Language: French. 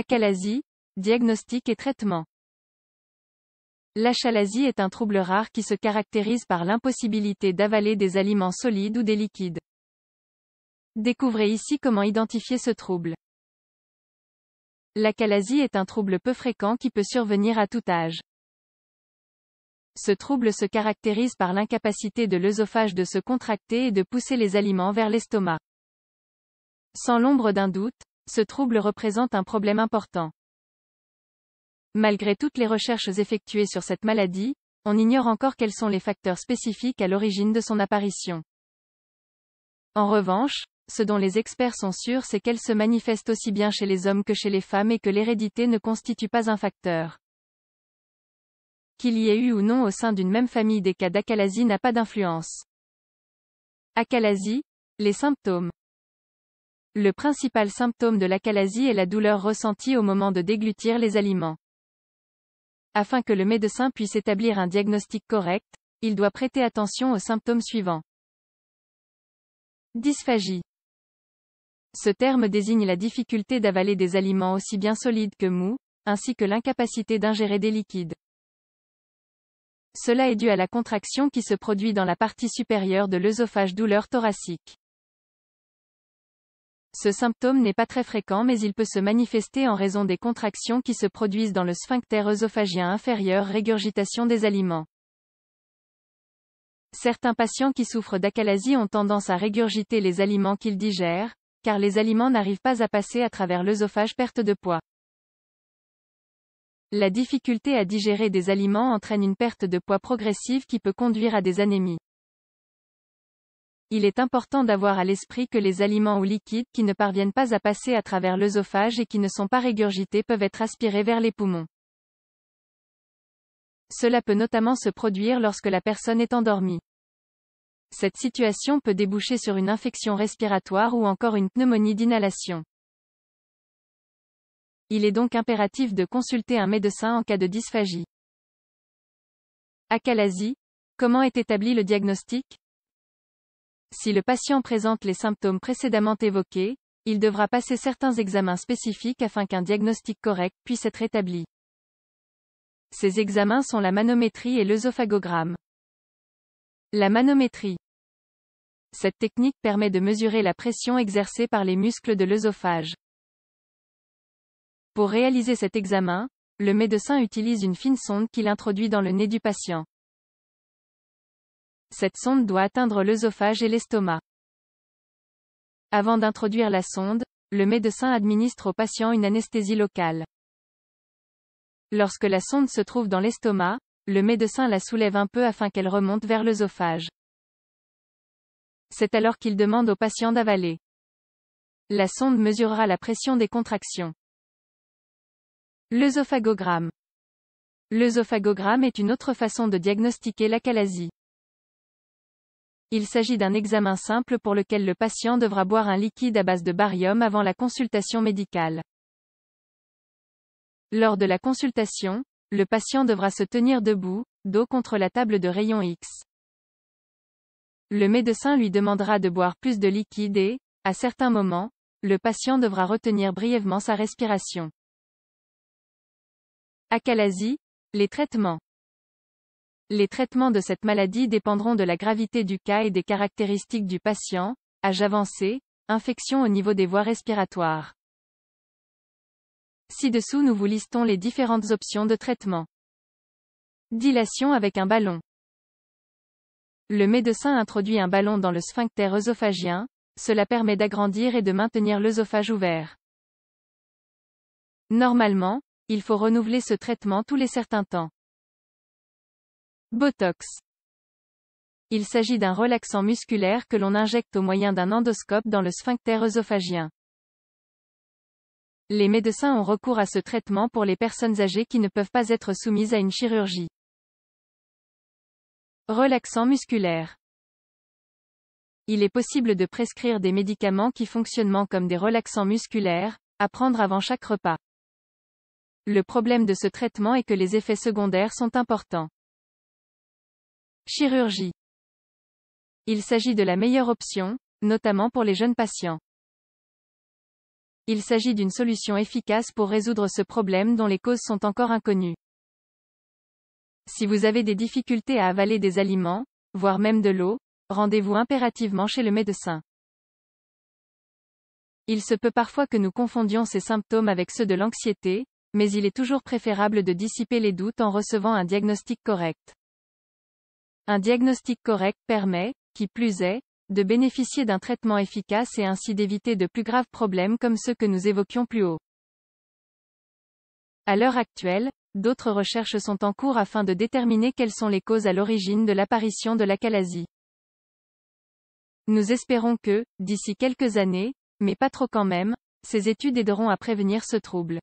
Achalasie, diagnostic et traitement. L'achalasie est un trouble rare qui se caractérise par l'impossibilité d'avaler des aliments solides ou des liquides. Découvrez ici comment identifier ce trouble. L'achalasie est un trouble peu fréquent qui peut survenir à tout âge. Ce trouble se caractérise par l'incapacité de l'œsophage de se contracter et de pousser les aliments vers l'estomac. Sans l'ombre d'un doute, ce trouble représente un problème important. Malgré toutes les recherches effectuées sur cette maladie, on ignore encore quels sont les facteurs spécifiques à l'origine de son apparition. En revanche, ce dont les experts sont sûrs c'est qu'elle se manifeste aussi bien chez les hommes que chez les femmes et que l'hérédité ne constitue pas un facteur. Qu'il y ait eu ou non au sein d'une même famille des cas d'acalasie n'a pas d'influence. Acalasie, les symptômes. Le principal symptôme de l'acalasie est la douleur ressentie au moment de déglutir les aliments. Afin que le médecin puisse établir un diagnostic correct, il doit prêter attention aux symptômes suivants. Dysphagie. Ce terme désigne la difficulté d'avaler des aliments aussi bien solides que mous, ainsi que l'incapacité d'ingérer des liquides. Cela est dû à la contraction qui se produit dans la partie supérieure de l'œsophage douleur thoracique. Ce symptôme n'est pas très fréquent mais il peut se manifester en raison des contractions qui se produisent dans le sphincter œsophagien inférieur régurgitation des aliments. Certains patients qui souffrent d'acalasie ont tendance à régurgiter les aliments qu'ils digèrent, car les aliments n'arrivent pas à passer à travers l'œsophage perte de poids. La difficulté à digérer des aliments entraîne une perte de poids progressive qui peut conduire à des anémies. Il est important d'avoir à l'esprit que les aliments ou liquides qui ne parviennent pas à passer à travers l'œsophage et qui ne sont pas régurgités peuvent être aspirés vers les poumons. Cela peut notamment se produire lorsque la personne est endormie. Cette situation peut déboucher sur une infection respiratoire ou encore une pneumonie d'inhalation. Il est donc impératif de consulter un médecin en cas de dysphagie. Acalasie. Comment est établi le diagnostic si le patient présente les symptômes précédemment évoqués, il devra passer certains examens spécifiques afin qu'un diagnostic correct puisse être établi. Ces examens sont la manométrie et l'œsophagogramme. La manométrie. Cette technique permet de mesurer la pression exercée par les muscles de l'œsophage. Pour réaliser cet examen, le médecin utilise une fine sonde qu'il introduit dans le nez du patient. Cette sonde doit atteindre l'œsophage et l'estomac. Avant d'introduire la sonde, le médecin administre au patient une anesthésie locale. Lorsque la sonde se trouve dans l'estomac, le médecin la soulève un peu afin qu'elle remonte vers l'œsophage. C'est alors qu'il demande au patient d'avaler. La sonde mesurera la pression des contractions. L'œsophagogramme. L'œsophagogramme est une autre façon de diagnostiquer la calasie. Il s'agit d'un examen simple pour lequel le patient devra boire un liquide à base de barium avant la consultation médicale. Lors de la consultation, le patient devra se tenir debout, dos contre la table de rayon X. Le médecin lui demandera de boire plus de liquide et, à certains moments, le patient devra retenir brièvement sa respiration. Acalasie, les traitements. Les traitements de cette maladie dépendront de la gravité du cas et des caractéristiques du patient, âge avancé, infection au niveau des voies respiratoires. Ci-dessous nous vous listons les différentes options de traitement. Dilation avec un ballon. Le médecin introduit un ballon dans le sphincter œsophagien, cela permet d'agrandir et de maintenir l'œsophage ouvert. Normalement, il faut renouveler ce traitement tous les certains temps. Botox. Il s'agit d'un relaxant musculaire que l'on injecte au moyen d'un endoscope dans le sphincter œsophagien. Les médecins ont recours à ce traitement pour les personnes âgées qui ne peuvent pas être soumises à une chirurgie. Relaxant musculaire. Il est possible de prescrire des médicaments qui fonctionnent comme des relaxants musculaires, à prendre avant chaque repas. Le problème de ce traitement est que les effets secondaires sont importants. Chirurgie. Il s'agit de la meilleure option, notamment pour les jeunes patients. Il s'agit d'une solution efficace pour résoudre ce problème dont les causes sont encore inconnues. Si vous avez des difficultés à avaler des aliments, voire même de l'eau, rendez-vous impérativement chez le médecin. Il se peut parfois que nous confondions ces symptômes avec ceux de l'anxiété, mais il est toujours préférable de dissiper les doutes en recevant un diagnostic correct. Un diagnostic correct permet, qui plus est, de bénéficier d'un traitement efficace et ainsi d'éviter de plus graves problèmes comme ceux que nous évoquions plus haut. À l'heure actuelle, d'autres recherches sont en cours afin de déterminer quelles sont les causes à l'origine de l'apparition de la calasie. Nous espérons que, d'ici quelques années, mais pas trop quand même, ces études aideront à prévenir ce trouble.